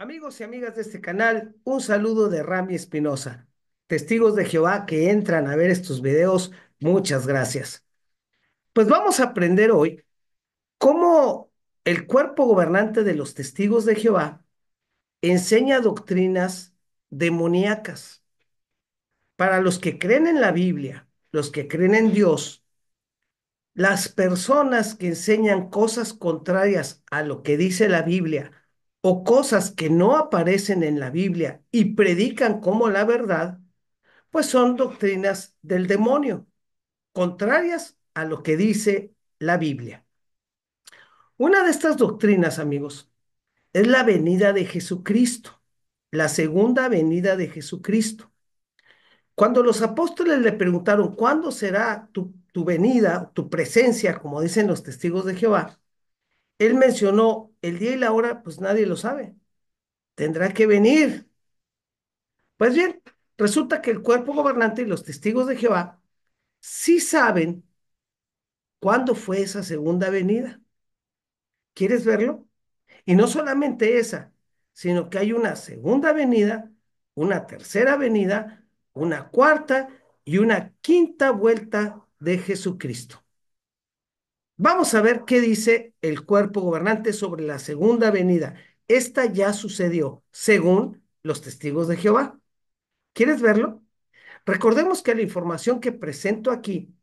Amigos y amigas de este canal, un saludo de Rami Espinosa. Testigos de Jehová que entran a ver estos videos, muchas gracias. Pues vamos a aprender hoy cómo el cuerpo gobernante de los testigos de Jehová enseña doctrinas demoníacas. Para los que creen en la Biblia, los que creen en Dios, las personas que enseñan cosas contrarias a lo que dice la Biblia, o cosas que no aparecen en la Biblia y predican como la verdad, pues son doctrinas del demonio, contrarias a lo que dice la Biblia. Una de estas doctrinas, amigos, es la venida de Jesucristo, la segunda venida de Jesucristo. Cuando los apóstoles le preguntaron, ¿cuándo será tu, tu venida, tu presencia, como dicen los testigos de Jehová? Él mencionó el día y la hora, pues nadie lo sabe. Tendrá que venir. Pues bien, resulta que el cuerpo gobernante y los testigos de Jehová sí saben cuándo fue esa segunda venida. ¿Quieres verlo? Y no solamente esa, sino que hay una segunda venida, una tercera venida, una cuarta y una quinta vuelta de Jesucristo. Vamos a ver qué dice el cuerpo gobernante sobre la segunda venida. Esta ya sucedió, según los testigos de Jehová. ¿Quieres verlo? Recordemos que la información que presento aquí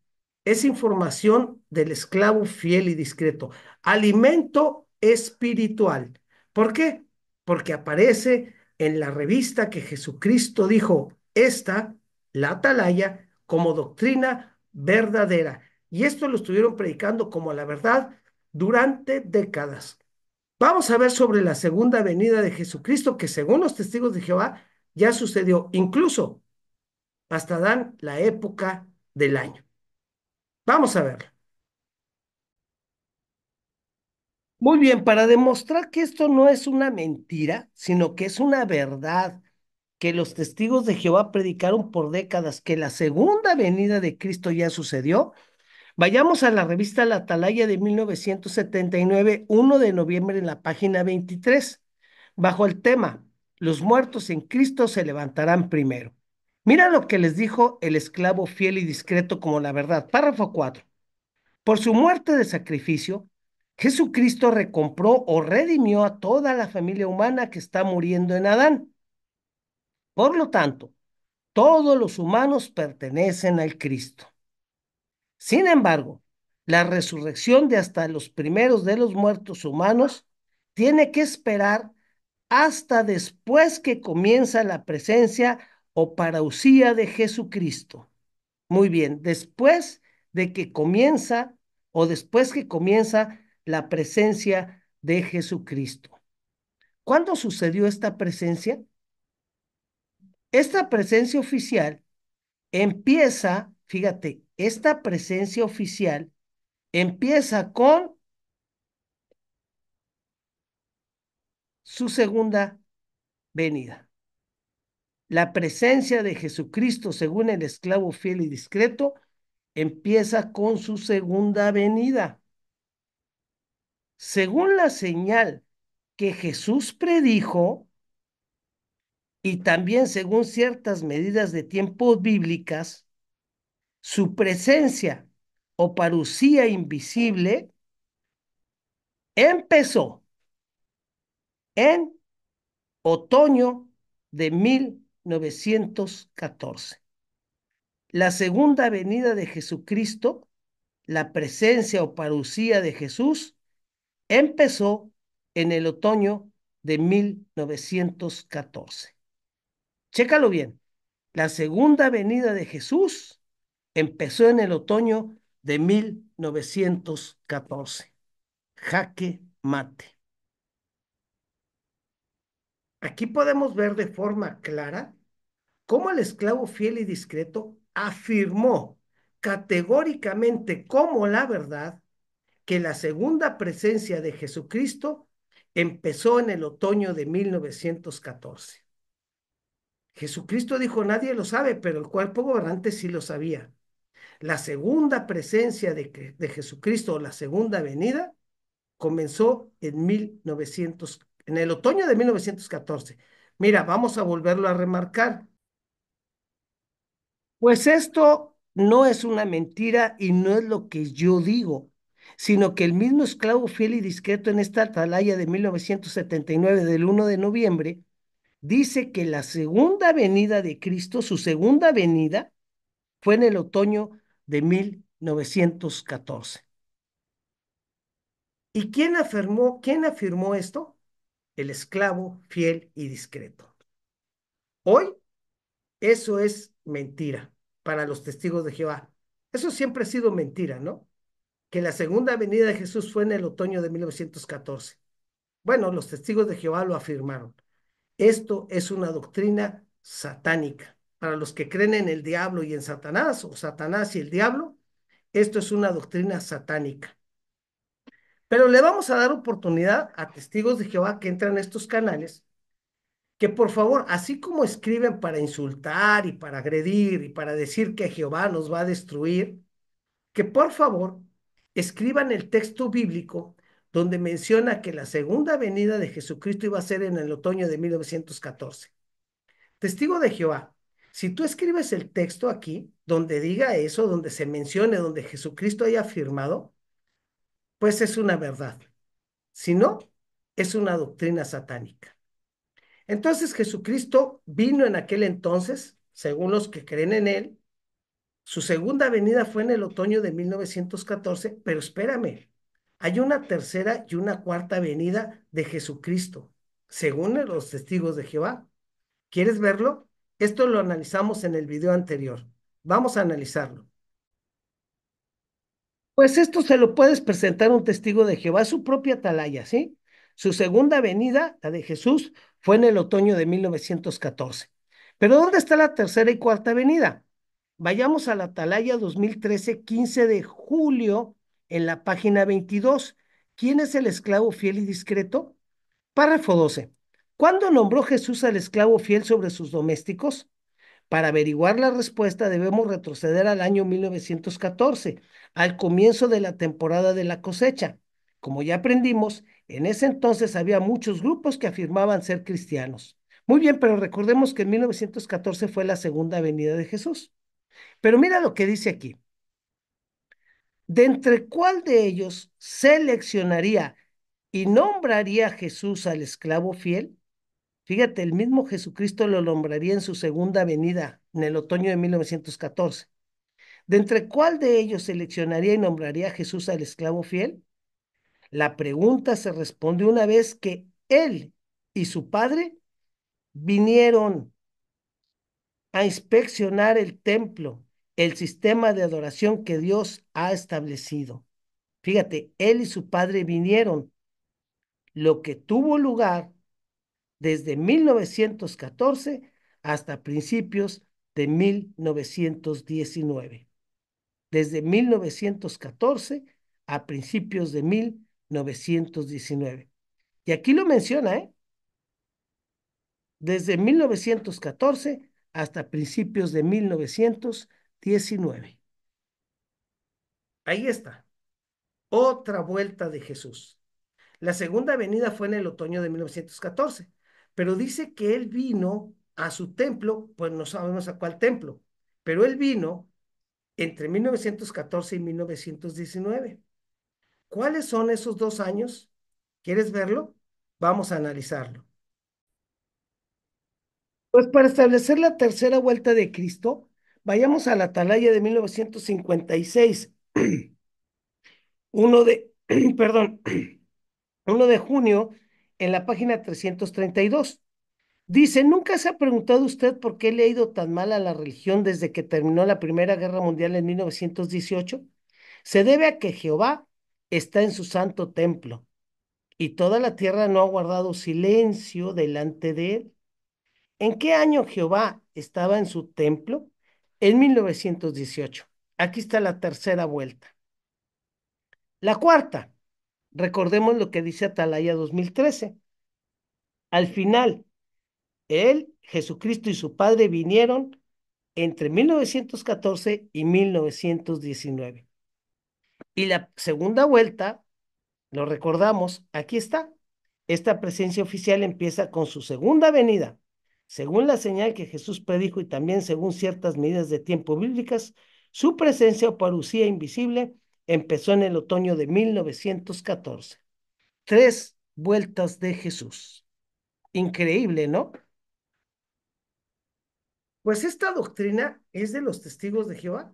es información del esclavo fiel y discreto, alimento espiritual. ¿Por qué? Porque aparece en la revista que Jesucristo dijo, esta, la atalaya, como doctrina verdadera. Y esto lo estuvieron predicando como la verdad durante décadas. Vamos a ver sobre la segunda venida de Jesucristo, que según los testigos de Jehová ya sucedió, incluso hasta dan la época del año. Vamos a verlo. Muy bien, para demostrar que esto no es una mentira, sino que es una verdad que los testigos de Jehová predicaron por décadas, que la segunda venida de Cristo ya sucedió, Vayamos a la revista La Atalaya de 1979, 1 de noviembre en la página 23, bajo el tema, los muertos en Cristo se levantarán primero. Mira lo que les dijo el esclavo fiel y discreto como la verdad. Párrafo 4. Por su muerte de sacrificio, Jesucristo recompró o redimió a toda la familia humana que está muriendo en Adán. Por lo tanto, todos los humanos pertenecen al Cristo. Sin embargo, la resurrección de hasta los primeros de los muertos humanos tiene que esperar hasta después que comienza la presencia o parousía de Jesucristo. Muy bien, después de que comienza o después que comienza la presencia de Jesucristo. ¿Cuándo sucedió esta presencia? Esta presencia oficial empieza, fíjate, esta presencia oficial empieza con su segunda venida. La presencia de Jesucristo, según el esclavo fiel y discreto, empieza con su segunda venida. Según la señal que Jesús predijo, y también según ciertas medidas de tiempo bíblicas, su presencia o parucía invisible empezó en otoño de 1914. La segunda venida de Jesucristo, la presencia o parucía de Jesús, empezó en el otoño de 1914. Chécalo bien. La segunda venida de Jesús empezó en el otoño de 1914. Jaque mate. Aquí podemos ver de forma clara cómo el esclavo fiel y discreto afirmó categóricamente como la verdad que la segunda presencia de Jesucristo empezó en el otoño de 1914. Jesucristo dijo, nadie lo sabe, pero el cuerpo gobernante sí lo sabía la segunda presencia de, de Jesucristo o la segunda venida comenzó en 1900, en el otoño de 1914. Mira, vamos a volverlo a remarcar. Pues esto no es una mentira y no es lo que yo digo, sino que el mismo esclavo fiel y discreto en esta atalaya de 1979 del 1 de noviembre dice que la segunda venida de Cristo, su segunda venida, fue en el otoño de 1914. ¿Y quién afirmó, quién afirmó esto? El esclavo fiel y discreto. Hoy, eso es mentira para los testigos de Jehová. Eso siempre ha sido mentira, ¿no? Que la segunda venida de Jesús fue en el otoño de 1914. Bueno, los testigos de Jehová lo afirmaron. Esto es una doctrina satánica para los que creen en el diablo y en Satanás, o Satanás y el diablo, esto es una doctrina satánica. Pero le vamos a dar oportunidad a testigos de Jehová que entran a estos canales, que por favor, así como escriben para insultar y para agredir y para decir que Jehová nos va a destruir, que por favor escriban el texto bíblico donde menciona que la segunda venida de Jesucristo iba a ser en el otoño de 1914. Testigo de Jehová, si tú escribes el texto aquí, donde diga eso, donde se mencione, donde Jesucristo haya afirmado, pues es una verdad. Si no, es una doctrina satánica. Entonces Jesucristo vino en aquel entonces, según los que creen en él. Su segunda venida fue en el otoño de 1914, pero espérame, hay una tercera y una cuarta venida de Jesucristo, según los testigos de Jehová. ¿Quieres verlo? Esto lo analizamos en el video anterior. Vamos a analizarlo. Pues esto se lo puedes presentar a un testigo de Jehová, su propia atalaya, ¿sí? Su segunda venida, la de Jesús, fue en el otoño de 1914. Pero ¿dónde está la tercera y cuarta venida? Vayamos a la atalaya 2013, 15 de julio, en la página 22. ¿Quién es el esclavo fiel y discreto? Párrafo 12. ¿Cuándo nombró Jesús al esclavo fiel sobre sus domésticos? Para averiguar la respuesta debemos retroceder al año 1914, al comienzo de la temporada de la cosecha. Como ya aprendimos, en ese entonces había muchos grupos que afirmaban ser cristianos. Muy bien, pero recordemos que en 1914 fue la segunda venida de Jesús. Pero mira lo que dice aquí. ¿De entre cuál de ellos seleccionaría y nombraría Jesús al esclavo fiel? Fíjate, el mismo Jesucristo lo nombraría en su segunda venida, en el otoño de 1914. ¿De entre cuál de ellos seleccionaría y nombraría a Jesús al esclavo fiel? La pregunta se responde una vez que él y su padre vinieron a inspeccionar el templo, el sistema de adoración que Dios ha establecido. Fíjate, él y su padre vinieron. Lo que tuvo lugar desde 1914 hasta principios de 1919. Desde 1914 a principios de 1919. Y aquí lo menciona, ¿eh? Desde 1914 hasta principios de 1919. Ahí está. Otra vuelta de Jesús. La segunda venida fue en el otoño de 1914 pero dice que él vino a su templo, pues no sabemos a cuál templo, pero él vino entre 1914 y 1919. ¿Cuáles son esos dos años? ¿Quieres verlo? Vamos a analizarlo. Pues para establecer la tercera vuelta de Cristo, vayamos a la atalaya de 1956. Uno de, perdón, uno de junio en la página 332. Dice, ¿nunca se ha preguntado usted por qué le ha ido tan mal a la religión desde que terminó la Primera Guerra Mundial en 1918? Se debe a que Jehová está en su santo templo y toda la tierra no ha guardado silencio delante de él. ¿En qué año Jehová estaba en su templo? En 1918. Aquí está la tercera vuelta. La cuarta, Recordemos lo que dice Atalaya 2013. Al final, él, Jesucristo y su Padre vinieron entre 1914 y 1919. Y la segunda vuelta, lo recordamos, aquí está. Esta presencia oficial empieza con su segunda venida, según la señal que Jesús predijo y también según ciertas medidas de tiempo bíblicas, su presencia o parucía invisible empezó en el otoño de 1914. Tres vueltas de Jesús. Increíble, ¿no? Pues esta doctrina es de los testigos de Jehová.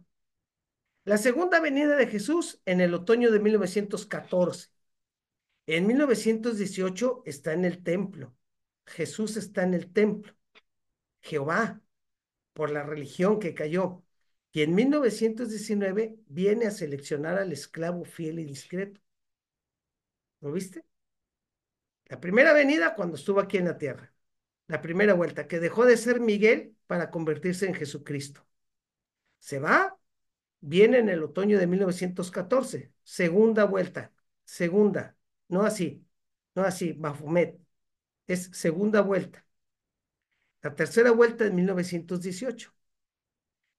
La segunda venida de Jesús en el otoño de 1914. En 1918 está en el templo. Jesús está en el templo. Jehová, por la religión que cayó. Y en 1919 viene a seleccionar al esclavo fiel y discreto. ¿Lo viste? La primera venida cuando estuvo aquí en la tierra, la primera vuelta, que dejó de ser Miguel para convertirse en Jesucristo. Se va, viene en el otoño de 1914, segunda vuelta, segunda, no así, no así, Bafumet, es segunda vuelta. La tercera vuelta en 1918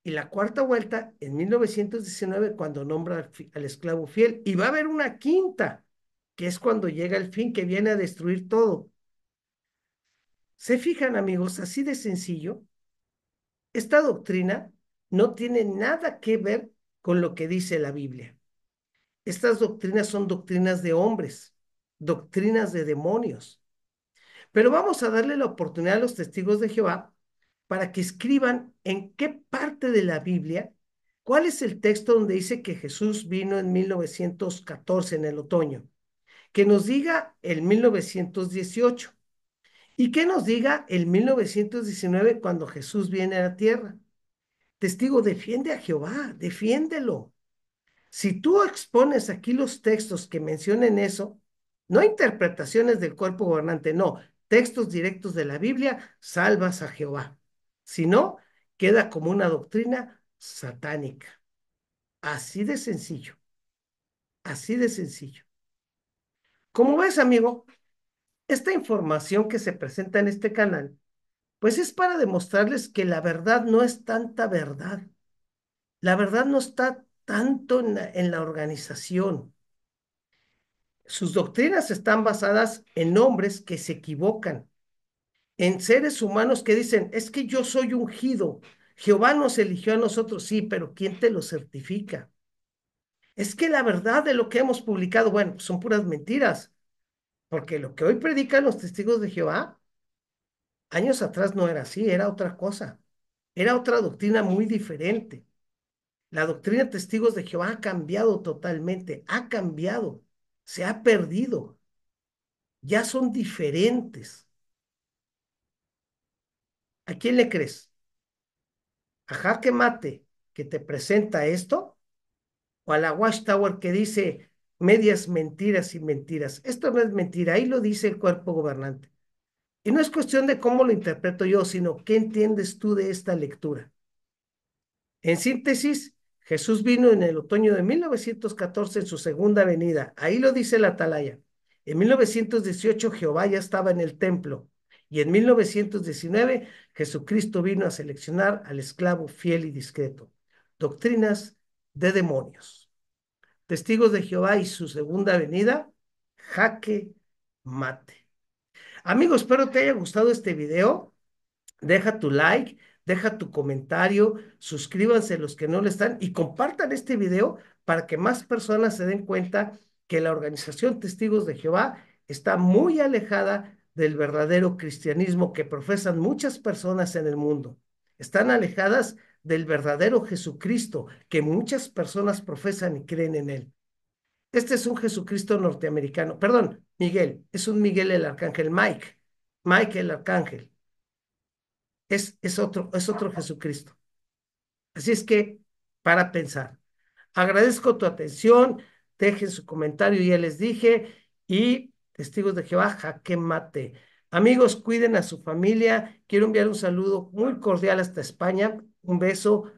y la cuarta vuelta en 1919 cuando nombra al, esclavo fiel. Y va a haber una quinta, que es cuando llega el fin que viene a destruir todo. Se fijan amigos, así de sencillo, esta doctrina no tiene nada que ver con lo que dice la Biblia. Estas doctrinas son doctrinas de hombres, doctrinas de demonios. Pero vamos a darle la oportunidad a los testigos de Jehová para que escriban en qué parte de la Biblia, cuál es el texto donde dice que Jesús vino en 1914, en el otoño, que nos diga el 1918 y que nos diga el 1919 cuando Jesús viene a la tierra. Testigo, defiende a Jehová, defiéndelo. Si tú expones aquí los textos que mencionen eso, no interpretaciones del cuerpo gobernante, no, textos directos de la Biblia, salvas a Jehová. Si no, queda como una doctrina satánica. Así de sencillo. Así de sencillo. Como ves, amigo, esta información que se presenta en este canal, pues es para demostrarles que la verdad no es tanta verdad. La verdad no está tanto en la, organización. Sus doctrinas están basadas en hombres que se equivocan, en seres humanos que dicen, es que yo soy ungido, Jehová nos eligió a nosotros, sí, pero ¿quién te lo certifica? Es que la verdad de lo que hemos publicado, bueno, pues son puras mentiras, porque lo que hoy predican los testigos de Jehová, años atrás no era así, era otra cosa, era otra doctrina muy diferente. La doctrina de testigos de Jehová ha cambiado totalmente, ha cambiado, se ha perdido, ya son diferentes. ¿A quién le crees? ¿A Jaque Mate que te presenta esto? ¿O a la Watchtower que dice medias mentiras y mentiras? Esto no es mentira, ahí lo dice el cuerpo gobernante. Y no es cuestión de cómo lo interpreto yo, sino qué entiendes tú de esta lectura. En síntesis, Jesús vino en el otoño de 1914 en su segunda venida. Ahí lo dice la atalaya. En 1918 Jehová ya estaba en el templo. Y en 1919 Jesucristo vino a seleccionar al esclavo fiel y discreto. Doctrinas de demonios. Testigos de Jehová y su segunda venida, jaque mate. Amigos, espero te haya gustado este video. Deja tu like, deja tu comentario, suscríbanse los que no lo están y compartan este video para que más personas se den cuenta que la organización Testigos de Jehová está muy alejada del verdadero cristianismo que profesan muchas personas en el mundo. Están alejadas del verdadero Jesucristo que muchas personas profesan y creen en él. Este es un Jesucristo norteamericano, perdón, Miguel, es un Miguel el Arcángel, Mike, Mike el Arcángel. Es, es, otro, es otro Jesucristo. Así es que, para pensar, agradezco tu atención, dejen su comentario, ya les dije, y Testigos de Jehová, Jaque Mate. Amigos, cuiden a su familia. Quiero enviar un saludo muy cordial hasta España. Un beso.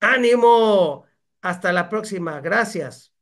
¡Ánimo! Hasta la próxima. Gracias.